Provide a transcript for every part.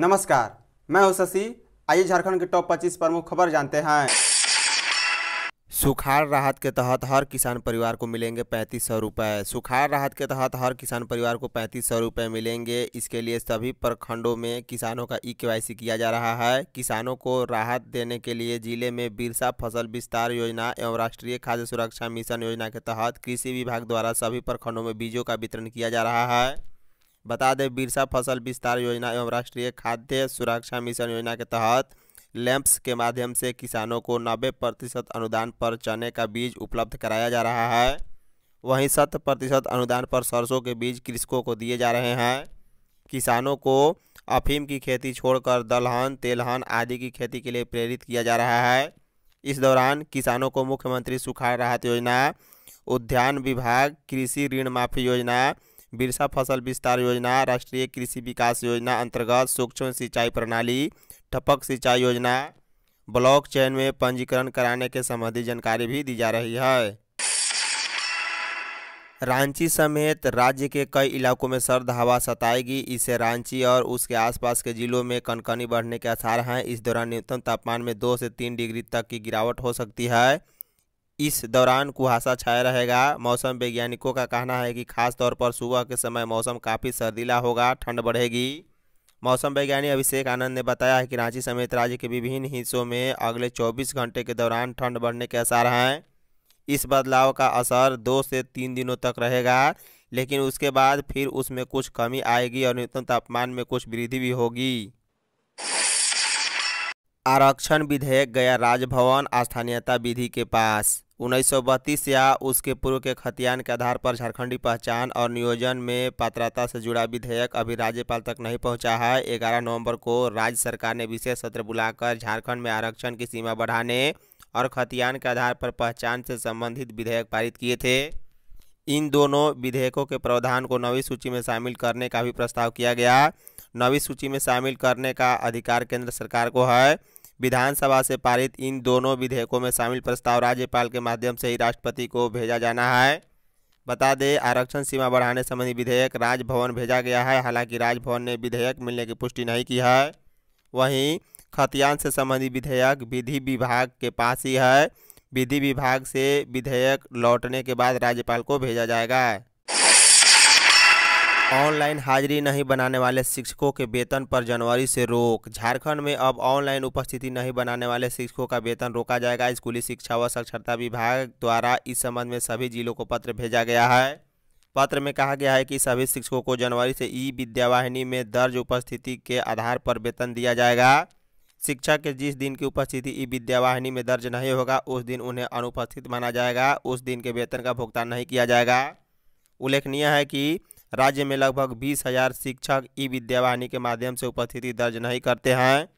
नमस्कार मैं हूं शशि आइए झारखंड के टॉप 25 प्रमुख खबर जानते हैं सुखाड़ राहत के तहत हर किसान परिवार को मिलेंगे पैंतीस सौ रुपये सुखाड़ राहत के तहत हर किसान परिवार को पैंतीस सौ रुपये मिलेंगे इसके लिए सभी प्रखंडों में किसानों का ई के किया जा रहा है किसानों को राहत देने के लिए जिले में बिरसा फसल विस्तार योजना एवं राष्ट्रीय खाद्य सुरक्षा मिशन योजना के तहत कृषि विभाग द्वारा सभी प्रखंडों में बीजों का वितरण किया जा रहा है बता दें बिरसा फसल विस्तार योजना एवं राष्ट्रीय खाद्य सुरक्षा मिशन योजना के तहत लैंप्स के माध्यम से किसानों को नब्बे प्रतिशत अनुदान पर चने का बीज उपलब्ध कराया जा रहा है वहीं शत प्रतिशत अनुदान पर सरसों के बीज कृषकों को दिए जा रहे हैं किसानों को अफीम की खेती छोड़कर दलहन तेलहन आदि की खेती के लिए प्रेरित किया जा रहा है इस दौरान किसानों को मुख्यमंत्री सुखाड़ राहत योजना उद्यान विभाग कृषि ऋण माफी योजना बिरसा फसल विस्तार योजना राष्ट्रीय कृषि विकास योजना अंतर्गत सूक्ष्म सिंचाई प्रणाली टपक सिंचाई योजना ब्लॉक चयन में पंजीकरण कराने के संबंधी जानकारी भी दी जा रही है रांची समेत राज्य के कई इलाकों में सर्द हवा सताएगी इससे रांची और उसके आसपास के जिलों में कनकनी बढ़ने के आसार हैं इस दौरान न्यूनतम तापमान में दो से तीन डिग्री तक की गिरावट हो सकती है इस दौरान कुहासा छाया रहेगा मौसम वैज्ञानिकों का कहना है कि खास तौर पर सुबह के समय मौसम काफ़ी सर्दीला होगा ठंड बढ़ेगी मौसम वैज्ञानिक अभिषेक आनंद ने बताया है कि रांची समेत राज्य के विभिन्न हिस्सों में अगले 24 घंटे के दौरान ठंड बढ़ने के आसार हैं इस बदलाव का असर दो से तीन दिनों तक रहेगा लेकिन उसके बाद फिर उसमें कुछ कमी आएगी और न्यूनतम तापमान में कुछ वृद्धि भी होगी आरक्षण विधेयक गया राजभवन स्थानीयता विधि के पास उन्नीस या उसके पूर्व के खतियान के आधार पर झारखंडी पहचान और नियोजन में पात्रता से जुड़ा विधेयक अभी राज्यपाल तक नहीं पहुंचा है 11 नवंबर को राज्य सरकार ने विशेष सत्र बुलाकर झारखंड में आरक्षण की सीमा बढ़ाने और खतियान के आधार पर पहचान से संबंधित विधेयक पारित किए थे इन दोनों विधेयकों के प्रावधान को नवी सूची में शामिल करने का भी प्रस्ताव किया गया नवी सूची में शामिल करने का अधिकार केंद्र सरकार को है विधानसभा से पारित इन दोनों विधेयकों में शामिल प्रस्ताव राज्यपाल के माध्यम से ही राष्ट्रपति को भेजा जाना है बता दें आरक्षण सीमा बढ़ाने संबंधी विधेयक राजभवन भेजा गया है हालांकि राजभवन ने विधेयक मिलने की पुष्टि नहीं की है वहीं खतियान से संबंधी विधेयक विधि विभाग के पास ही है विधि विभाग से विधेयक लौटने के बाद राज्यपाल को भेजा जाएगा ऑनलाइन हाजिरी नहीं बनाने वाले शिक्षकों के वेतन पर जनवरी से रोक झारखंड में अब ऑनलाइन उपस्थिति नहीं बनाने वाले शिक्षकों का वेतन रोका जाएगा स्कूली शिक्षा व साक्षरता विभाग द्वारा इस संबंध में सभी जिलों को पत्र भेजा गया है पत्र में कहा गया है कि सभी शिक्षकों को जनवरी से ई विद्यावाहिनी में दर्ज उपस्थिति के आधार पर वेतन दिया जाएगा शिक्षक के जिस दिन की उपस्थिति ई विद्यावाहिनी में दर्ज नहीं होगा उस दिन उन्हें अनुपस्थित माना जाएगा उस दिन के वेतन का भुगतान नहीं किया जाएगा उल्लेखनीय है कि राज्य में लगभग बीस हजार शिक्षक ई विद्यावाहिनी के माध्यम से उपस्थिति दर्ज नहीं करते हैं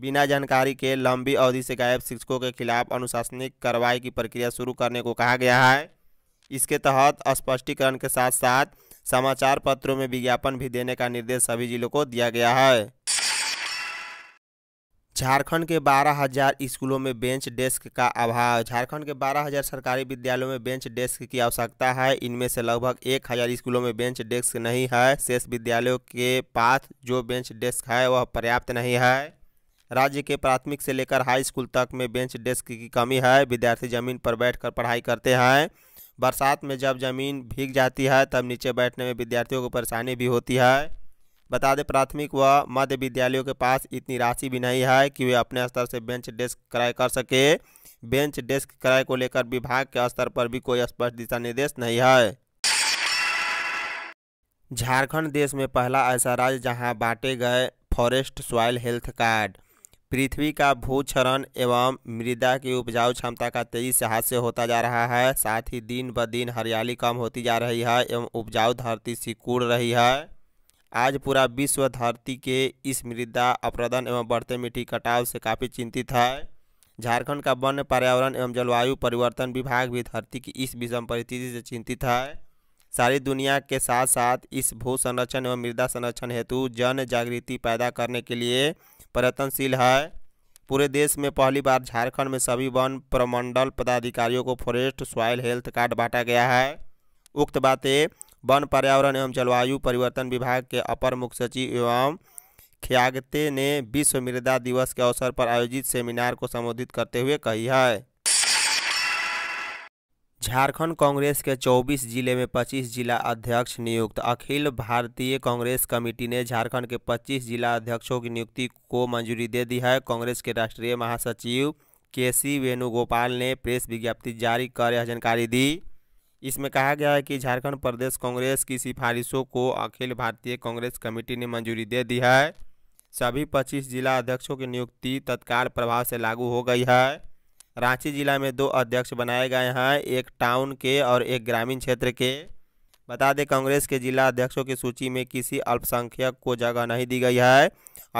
बिना जानकारी के लंबी अवधि से गायब शिक्षकों के खिलाफ अनुशासनिक कार्रवाई की प्रक्रिया शुरू करने को कहा गया है इसके तहत स्पष्टीकरण के साथ साथ समाचार पत्रों में विज्ञापन भी देने का निर्देश सभी जिलों को दिया गया है झारखंड के 12,000 स्कूलों में बेंच डेस्क का अभाव झारखंड के 12,000 सरकारी विद्यालयों में बेंच डेस्क की आवश्यकता है इनमें से लगभग 1,000 स्कूलों में बेंच डेस्क नहीं है शेष विद्यालयों के पास जो बेंच डेस्क है वह पर्याप्त नहीं है राज्य के प्राथमिक से लेकर हाई स्कूल तक में बेंच डेस्क की कमी है विद्यार्थी जमीन पर कर पढ़ाई करते हैं बरसात में जब जमीन भीग जाती है तब नीचे बैठने में विद्यार्थियों को परेशानी भी होती है बता दें प्राथमिक व मध्य विद्यालयों के पास इतनी राशि भी नहीं है कि वे अपने स्तर से बेंच डेस्क क्रय कर सके बेंच डेस्क क्रय को लेकर विभाग के स्तर पर भी कोई स्पष्ट दिशा निर्देश नहीं है झारखंड देश में पहला ऐसा राज्य जहां बांटे गए फॉरेस्ट सॉइल हेल्थ कार्ड पृथ्वी का भूक्षरण एवं मृदा की उपजाऊ क्षमता का तेजी से हाथ से होता जा रहा है साथ ही दिन ब दिन हरियाली कम होती जा रही है एवं उपजाऊ धरती सिकुड़ रही है आज पूरा विश्व धरती के इस मृदा अपरदन एवं बढ़ते मिट्टी कटाव से काफ़ी चिंतित है झारखंड का वन्य पर्यावरण एवं जलवायु परिवर्तन विभाग भी धरती की इस विषम परिस्थिति से चिंतित है सारी दुनिया के साथ साथ इस भू संरक्षण एवं मृदा संरक्षण हेतु जन जागृति पैदा करने के लिए प्रयत्नशील है पूरे देश में पहली बार झारखंड में सभी वन प्रमंडल पदाधिकारियों को फॉरेस्ट सॉयल हेल्थ कार्ड बांटा गया है उक्त बातें वन पर्यावरण एवं जलवायु परिवर्तन विभाग के अपर मुख्य सचिव एवं ख्यागते ने विश्व मृदा दिवस के अवसर पर आयोजित सेमिनार को संबोधित करते हुए कही है झारखंड कांग्रेस के 24 जिले में 25 जिला अध्यक्ष नियुक्त अखिल भारतीय कांग्रेस कमेटी ने झारखंड के 25 जिला अध्यक्षों की नियुक्ति को मंजूरी दे दी है कांग्रेस के राष्ट्रीय महासचिव के सी वेणुगोपाल ने प्रेस विज्ञप्ति जारी कर यह जानकारी दी इसमें कहा गया है कि झारखंड प्रदेश कांग्रेस की सिफारिशों को अखिल भारतीय कांग्रेस कमेटी ने मंजूरी दे दी है सभी 25 जिला अध्यक्षों की नियुक्ति तत्काल प्रभाव से लागू हो गई है रांची जिला में दो अध्यक्ष बनाए गए हैं एक टाउन के और एक ग्रामीण क्षेत्र के बता दें कांग्रेस के जिला अध्यक्षों की सूची में किसी अल्पसंख्यक को जगह नहीं दी गई है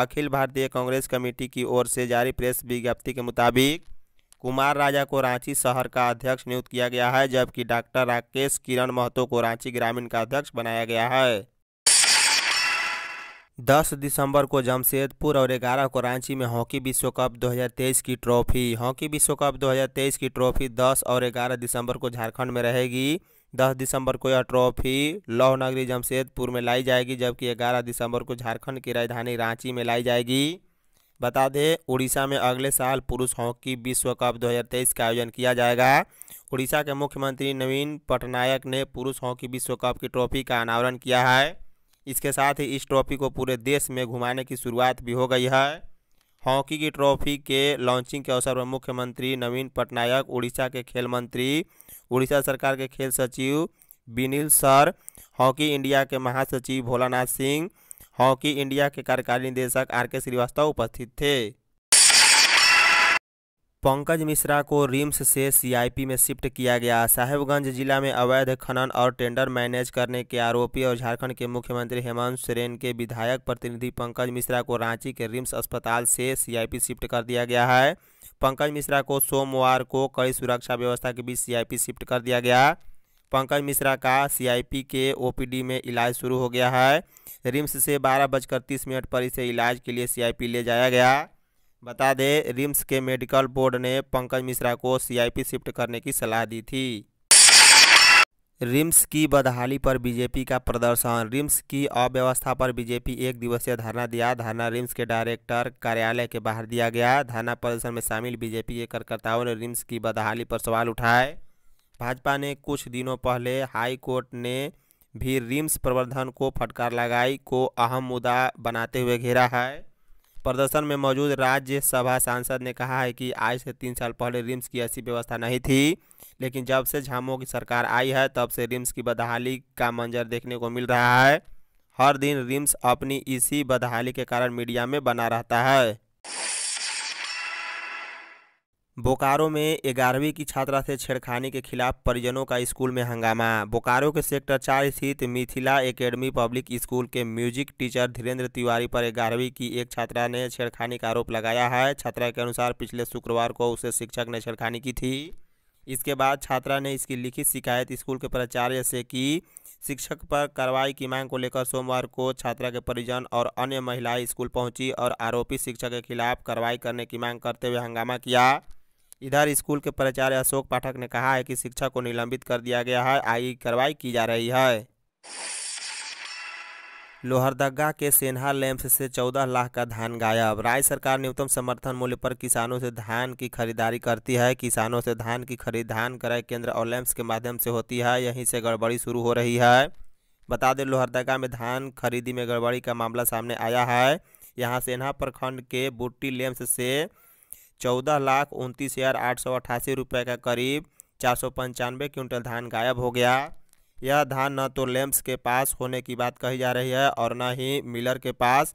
अखिल भारतीय कांग्रेस कमेटी की ओर से जारी प्रेस विज्ञप्ति के मुताबिक कुमार राजा को रांची शहर का अध्यक्ष नियुक्त किया गया है जबकि डॉक्टर राकेश किरण महतो को रांची ग्रामीण का अध्यक्ष बनाया गया है दस दिसंबर को जमशेदपुर और ग्यारह को रांची में हॉकी विश्व कप 2023 की ट्रॉफी हॉकी विश्व कप 2023 की ट्रॉफी 10 और 11 दिसंबर को झारखंड में रहेगी 10 दिसंबर को यह ट्रॉफी लौह नगरी जमशेदपुर में लाई जाएगी जबकि 11 दिसंबर को झारखंड की राजधानी रांची में लाई जाएगी बता दें उड़ीसा में अगले साल पुरुष हॉकी विश्व कप 2023 का आयोजन किया जाएगा उड़ीसा के मुख्यमंत्री नवीन पटनायक ने पुरुष हॉकी विश्व कप की ट्रॉफी का अनावरण किया है इसके साथ ही इस ट्रॉफी को पूरे देश में घुमाने की शुरुआत भी हो गई है हॉकी की ट्रॉफी के लॉन्चिंग के अवसर पर मुख्यमंत्री नवीन पटनायक उड़ीसा के खेल मंत्री उड़ीसा सरकार के खेल सचिव बिनिल सर हॉकी इंडिया के महासचिव भोलानाथ सिंह हॉकी इंडिया के कार्यकारी निदेशक आर के श्रीवास्तव उपस्थित थे पंकज मिश्रा को रिम्स से सीआईपी में शिफ्ट किया गया साहेबगंज जिला में अवैध खनन और टेंडर मैनेज करने के आरोपी और झारखंड के मुख्यमंत्री हेमंत सोरेन के विधायक प्रतिनिधि पंकज मिश्रा को रांची के रिम्स अस्पताल से सीआईपी शिफ्ट कर दिया गया है पंकज मिश्रा को सोमवार को कई सुरक्षा व्यवस्था के बीच सीआईपी शिफ्ट कर दिया गया पंकज मिश्रा का सीआईपी के ओपीडी में इलाज शुरू हो गया है रिम्स से बारह बजकर तीस मिनट पर इसे इलाज के लिए सीआईपी ले जाया गया बता दें रिम्स के मेडिकल बोर्ड ने पंकज मिश्रा को सीआईपी शिफ्ट करने की सलाह दी थी रिम्स की बदहाली पर बीजेपी का प्रदर्शन रिम्स की अव्यवस्था पर बीजेपी एक दिवसीय धरना दिया धरना रिम्स के डायरेक्टर कार्यालय के बाहर दिया गया धरना प्रदर्शन में शामिल बीजेपी के कार्यकर्ताओं ने रिम्स की बदहाली पर सवाल उठाए भाजपा ने कुछ दिनों पहले हाई कोर्ट ने भी रिम्स प्रबंधन को फटकार लगाई को अहम मुद्दा बनाते हुए घेरा है प्रदर्शन में मौजूद राज्यसभा सांसद ने कहा है कि आज से तीन साल पहले रिम्स की ऐसी व्यवस्था नहीं थी लेकिन जब से झामो की सरकार आई है तब से रिम्स की बदहाली का मंजर देखने को मिल रहा है हर दिन रिम्स अपनी इसी बदहाली के कारण मीडिया में बना रहता है बोकारो में ग्यारहवीं की छात्रा से छेड़खानी के खिलाफ परिजनों का स्कूल में हंगामा बोकारो के सेक्टर चार स्थित मिथिला एकेडमी पब्लिक स्कूल के म्यूजिक टीचर धीरेन्द्र तिवारी पर ग्यारहवीं की एक छात्रा ने छेड़खानी का आरोप लगाया है छात्रा के अनुसार पिछले शुक्रवार को उसे शिक्षक ने छेड़खानी की थी इसके बाद छात्रा ने इसकी लिखित शिकायत स्कूल के प्राचार्य से की शिक्षक पर कार्रवाई की मांग को लेकर सोमवार को छात्रा के परिजन और अन्य महिलाएं स्कूल पहुंची और आरोपी शिक्षक के खिलाफ कार्रवाई करने की मांग करते हुए हंगामा किया इधर स्कूल के प्राचार्य अशोक पाठक ने कहा है कि शिक्षक को निलंबित कर दिया गया है आगे कार्रवाई की जा रही है लोहरदगा के सेनहा लैम्प से 14 लाख का धान गायब राज्य सरकार न्यूनतम समर्थन मूल्य पर किसानों से धान की खरीदारी करती है किसानों से धान की खरीद धान क्रय केंद्र और लैम्प्स के माध्यम से होती है यहीं से गड़बड़ी शुरू हो रही है बता दें लोहरदगा में धान खरीदी में गड़बड़ी का मामला सामने आया है यहाँ सेनहा प्रखंड के बुट्टी लैंप्स से चौदह लाख उनतीस हज़ार आठ सौ अट्ठासी रुपये का करीब चार सौ पंचानवे क्विंटल धान गायब हो गया यह धान न तो लेम्स के पास होने की बात कही जा रही है और न ही मिलर के पास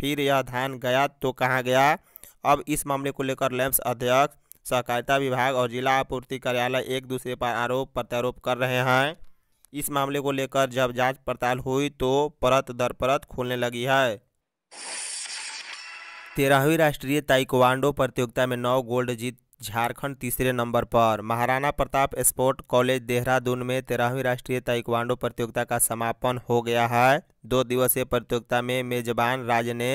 फिर यह धान गया तो कहाँ गया अब इस मामले को लेकर लेम्स अध्यक्ष सहकारिता विभाग और जिला आपूर्ति कार्यालय एक दूसरे पर आरोप प्रत्यारोप कर रहे हैं इस मामले को लेकर जब जांच पड़ताल हुई तो परत दर परत खोलने लगी है तेरहवीं राष्ट्रीय ताइक्वांडो प्रतियोगिता में नौ गोल्ड जीत झारखंड तीसरे नंबर पर महाराणा प्रताप स्पोर्ट कॉलेज देहरादून में तेरहवीं राष्ट्रीय ताइक्वांडो प्रतियोगिता का समापन हो गया है दो दिवसीय प्रतियोगिता में मेजबान राज्य ने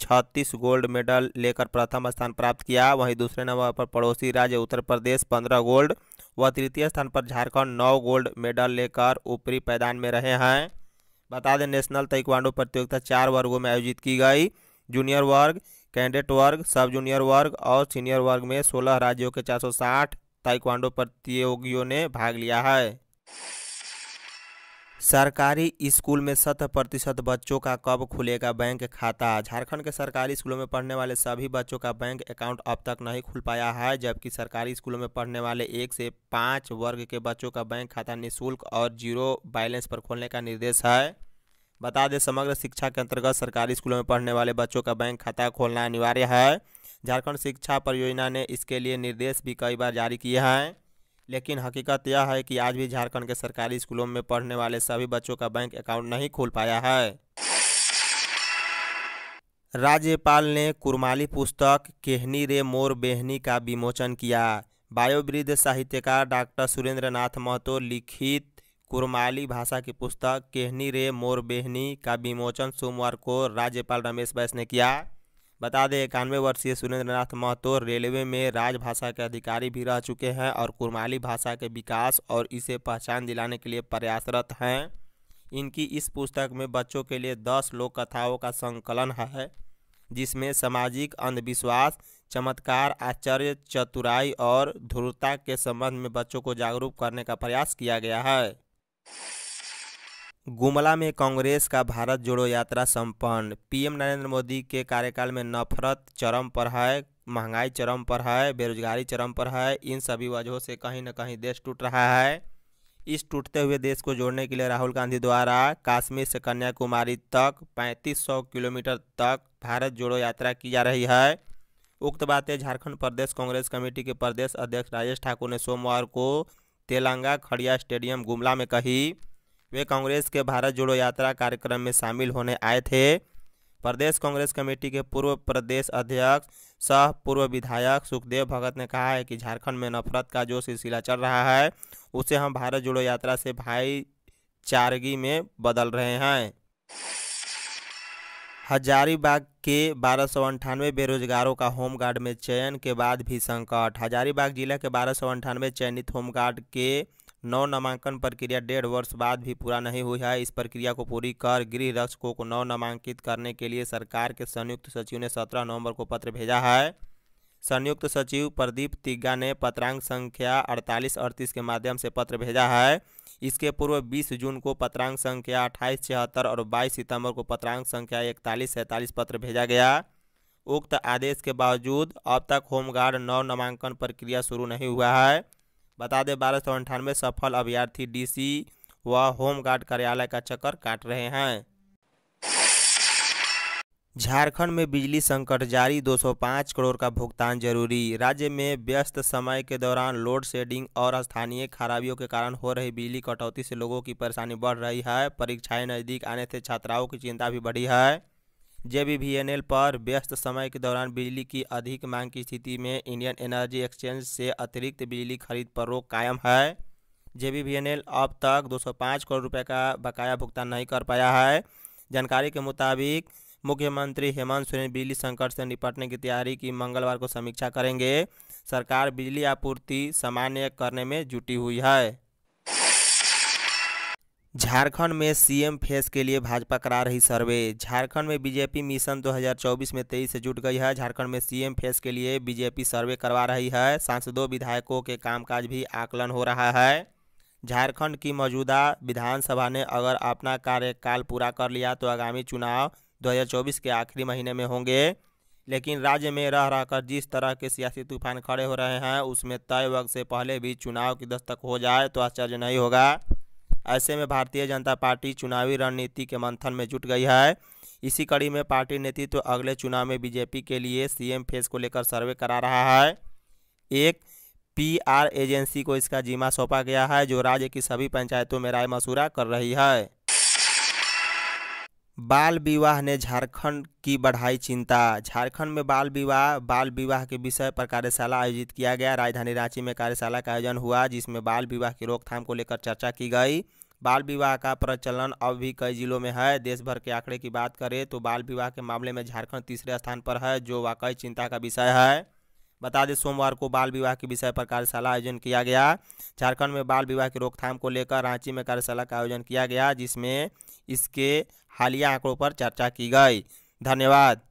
छत्तीस गोल्ड मेडल लेकर प्रथम स्थान प्राप्त किया वहीं दूसरे नंबर पर पड़ोसी राज्य उत्तर प्रदेश पंद्रह गोल्ड व तृतीय स्थान पर झारखंड नौ गोल्ड मेडल लेकर ऊपरी पैदान में रहे हैं बता दें नेशनल ताइक्वांडो प्रतियोगिता चार वर्गों में आयोजित की गई जूनियर वर्ग कैंडिडेट वर्ग सब जूनियर वर्ग और सीनियर वर्ग में सोलह राज्यों के चार ताइक्वांडो प्रतियोगियों ने भाग लिया है सरकारी स्कूल में शत प्रतिशत बच्चों का कब खुलेगा बैंक खाता झारखंड के सरकारी स्कूलों में पढ़ने वाले सभी बच्चों का बैंक अकाउंट अब तक नहीं खुल पाया है जबकि सरकारी स्कूलों में पढ़ने वाले एक से पाँच वर्ग के बच्चों का बैंक खाता निःशुल्क और जीरो बैलेंस पर खोलने का निर्देश है बता दें समग्र शिक्षा के अंतर्गत सरकारी स्कूलों में पढ़ने वाले बच्चों का बैंक खाता खोलना अनिवार्य है झारखंड शिक्षा परियोजना ने इसके लिए निर्देश भी कई बार जारी किए हैं लेकिन हकीकत यह है कि आज भी झारखंड के सरकारी स्कूलों में पढ़ने वाले सभी बच्चों का बैंक अकाउंट नहीं खोल पाया है राज्यपाल ने कुरमाली पुस्तक केहनी रे मोर बेहनी का विमोचन किया बायोवृद्ध साहित्यकार डॉक्टर सुरेंद्र नाथ महतो लिखित कुरमाली भाषा की पुस्तक केहनी रे मोर बेहनी का विमोचन सोमवार को राज्यपाल रमेश बैस ने किया बता दें इक्यानवे वर्षीय सुरेंद्रनाथ महतो रेलवे में राजभाषा के अधिकारी भी रह चुके हैं और कुरमाली भाषा के विकास और इसे पहचान दिलाने के लिए प्रयासरत हैं इनकी इस पुस्तक में बच्चों के लिए दस लोक कथाओं का संकलन है जिसमें सामाजिक अंधविश्वास चमत्कार आश्चर्य चतुराई और ध्रुवता के संबंध में बच्चों को जागरूक करने का प्रयास किया गया है गुमला में कांग्रेस का भारत जोड़ो यात्रा संपन्न पीएम नरेंद्र मोदी के कार्यकाल में नफरत चरम पर है महंगाई चरम पर है बेरोजगारी चरम पर है इन सभी वजहों से कहीं ना कहीं देश टूट रहा है इस टूटते हुए देश को जोड़ने के लिए राहुल गांधी द्वारा काश्मीर से कन्याकुमारी तक 3500 किलोमीटर तक भारत जोड़ो यात्रा की जा रही है उक्त बातें झारखंड प्रदेश कांग्रेस कमेटी के प्रदेश अध्यक्ष राजेश ठाकुर ने सोमवार को तेलंगा खड़िया स्टेडियम गुमला में कही वे कांग्रेस के भारत जोड़ो यात्रा कार्यक्रम में शामिल होने आए थे प्रदेश कांग्रेस कमेटी के पूर्व प्रदेश अध्यक्ष सह पूर्व विधायक सुखदेव भगत ने कहा है कि झारखंड में नफरत का जो सिलसिला चल रहा है उसे हम भारत जोड़ो यात्रा से भाईचारगी में बदल रहे हैं हजारीबाग के बारह सौ अंठानवे बेरोजगारों का होमगार्ड में चयन के बाद भी संकट हजारीबाग जिला के बारह सौ अंठानवे चयनित होमगार्ड के नौ नामांकन प्रक्रिया डेढ़ वर्ष बाद भी पूरा नहीं हुई है इस प्रक्रिया को पूरी कर गृह रक्षकों को नौ नामांकित करने के लिए सरकार के संयुक्त सचिव ने सत्रह नवंबर को पत्र भेजा है संयुक्त सचिव प्रदीप तिग्गा ने पत्रांक संख्या अड़तालीस अड़तीस के माध्यम से पत्र भेजा है इसके पूर्व 20 जून को पत्रांक संख्या अट्ठाईस छिहत्तर और 22 सितंबर को पत्रांक संख्या इकतालीस सैंतालीस पत्र भेजा गया उक्त आदेश के बावजूद अब तक होमगार्ड नौ नामांकन प्रक्रिया शुरू नहीं हुआ है बता दें बारह सौ अंठानवे सफल अभ्यर्थी डीसी व होमगार्ड कार्यालय का चक्कर काट रहे हैं झारखंड में बिजली संकट जारी 205 करोड़ का भुगतान जरूरी राज्य में व्यस्त समय के दौरान लोड शेडिंग और स्थानीय खराबियों के कारण हो रही बिजली कटौती से लोगों की परेशानी बढ़ रही है परीक्षाएं नज़दीक आने से छात्राओं की चिंता भी बढ़ी है जे एल पर व्यस्त समय के दौरान बिजली की अधिक मांग की स्थिति में इंडियन एनर्जी एक्सचेंज से अतिरिक्त बिजली खरीद पर रोक कायम है जे एल अब तक 205 करोड़ रुपए का बकाया भुगतान नहीं कर पाया है जानकारी के मुताबिक मुख्यमंत्री हेमंत सोरेन बिजली संकट से निपटने की तैयारी की मंगलवार को समीक्षा करेंगे सरकार बिजली आपूर्ति सामान्य करने में जुटी हुई है झारखंड में सीएम फेस के लिए भाजपा करा रही सर्वे झारखंड में बीजेपी मिशन 2024 में तेईस से जुट गई है झारखंड में सीएम फेस के लिए बीजेपी सर्वे करवा रही है सांसदों विधायकों के कामकाज भी आकलन हो रहा है झारखंड की मौजूदा विधानसभा ने अगर अपना कार्यकाल पूरा कर लिया तो आगामी चुनाव 2024 के आखिरी महीने में होंगे लेकिन राज्य में रह रहकर जिस तरह के सियासी तूफान खड़े हो रहे हैं उसमें तय वक्त से पहले भी चुनाव की दस्तक हो जाए तो आश्चर्य नहीं होगा ऐसे में भारतीय जनता पार्टी चुनावी रणनीति के मंथन में जुट गई है इसी कड़ी में पार्टी नेतृत्व तो अगले चुनाव में बीजेपी के लिए सीएम फेस को लेकर सर्वे करा रहा है एक पीआर एजेंसी को इसका जिम्मा सौंपा गया है जो राज्य की सभी पंचायतों में राय मशूरा कर रही है बाल विवाह ने झारखंड की बढ़ाई चिंता झारखंड में बाल विवाह बाल विवाह के विषय पर कार्यशाला आयोजित किया गया राजधानी रांची में कार्यशाला का आयोजन हुआ जिसमें बाल विवाह की रोकथाम को लेकर चर्चा की गई बाल विवाह का प्रचलन अब भी कई जिलों में है देश भर के आंकड़े की बात करें तो बाल विवाह के मामले में झारखंड तीसरे स्थान पर है जो वाकई चिंता का विषय है बता दें सोमवार को बाल विवाह के विषय पर कार्यशाला आयोजन किया गया झारखंड में बाल विवाह की रोकथाम को लेकर रांची में कार्यशाला का आयोजन किया गया जिसमें इसके हालिया आंकड़ों पर चर्चा की गई धन्यवाद